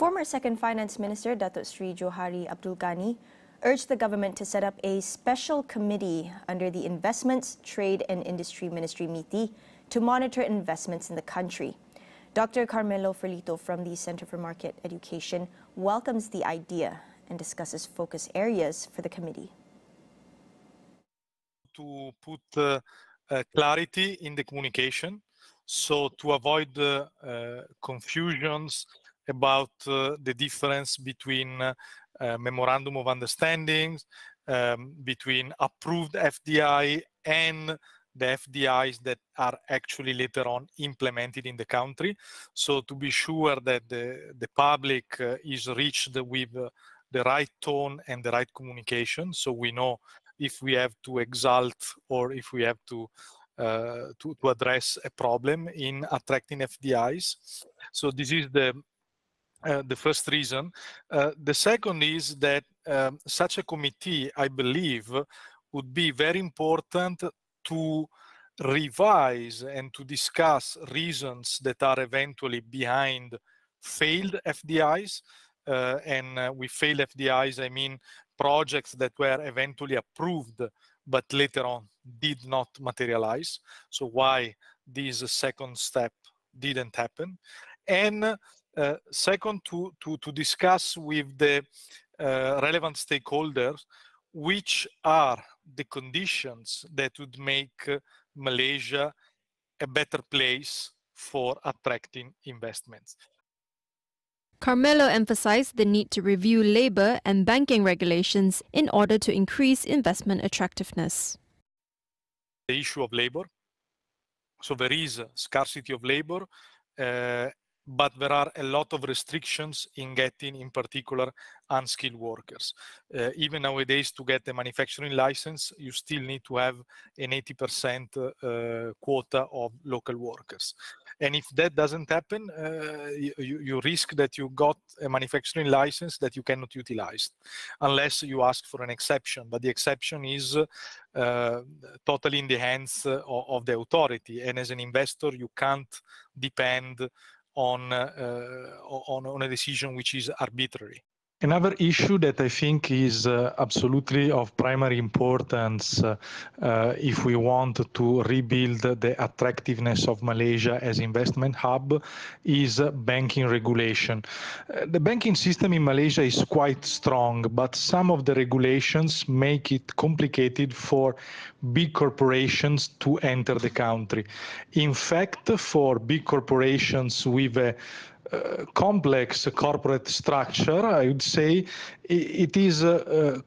Former Second Finance Minister Datuk Sri Johari Abdul Ghani urged the government to set up a special committee under the Investments, Trade and Industry Ministry MITI to monitor investments in the country. Dr. Carmelo Ferlito from the Center for Market Education welcomes the idea and discusses focus areas for the committee. To put uh, uh, clarity in the communication, so to avoid uh, uh confusions about uh, the difference between uh, memorandum of understandings, um, between approved FDI and the FDIs that are actually later on implemented in the country. So to be sure that the, the public uh, is reached with uh, the right tone and the right communication. So we know if we have to exalt or if we have to, uh, to, to, address a problem in attracting FDIs. So this is the, uh, the first reason. Uh, the second is that um, such a committee, I believe, would be very important to revise and to discuss reasons that are eventually behind failed FDIs. Uh, and uh, with failed FDIs, I mean projects that were eventually approved but later on did not materialize. So why this second step didn't happen. And uh, second, to, to, to discuss with the uh, relevant stakeholders which are the conditions that would make Malaysia a better place for attracting investments. Carmelo emphasized the need to review labor and banking regulations in order to increase investment attractiveness. The issue of labor. So there is scarcity of labor uh, but there are a lot of restrictions in getting, in particular, unskilled workers. Uh, even nowadays, to get a manufacturing license, you still need to have an 80% uh, quota of local workers. And if that doesn't happen, uh, you, you, risk that you got a manufacturing license that you cannot utilize, unless you ask for an exception. But the exception is uh, totally in the hands uh, of the authority. And as an investor, you can't depend on, eh, on, on a decision which is arbitrary. Another issue that I think is uh, absolutely of primary importance uh, uh, if we want to rebuild the attractiveness of Malaysia as investment hub is banking regulation. Uh, the banking system in Malaysia is quite strong, but some of the regulations make it complicated for big corporations to enter the country. In fact, for big corporations with a complex corporate structure, I would say it is uh,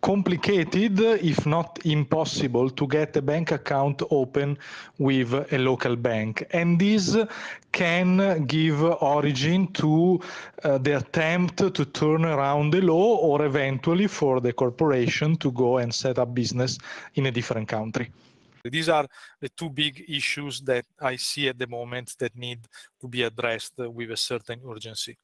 complicated, if not impossible, to get a bank account open with a local bank. And this can give origin to uh, the attempt to turn around the law or eventually for the corporation to go and set up business in a different country. These are the two big issues that I see at the moment that need to be addressed with a certain urgency.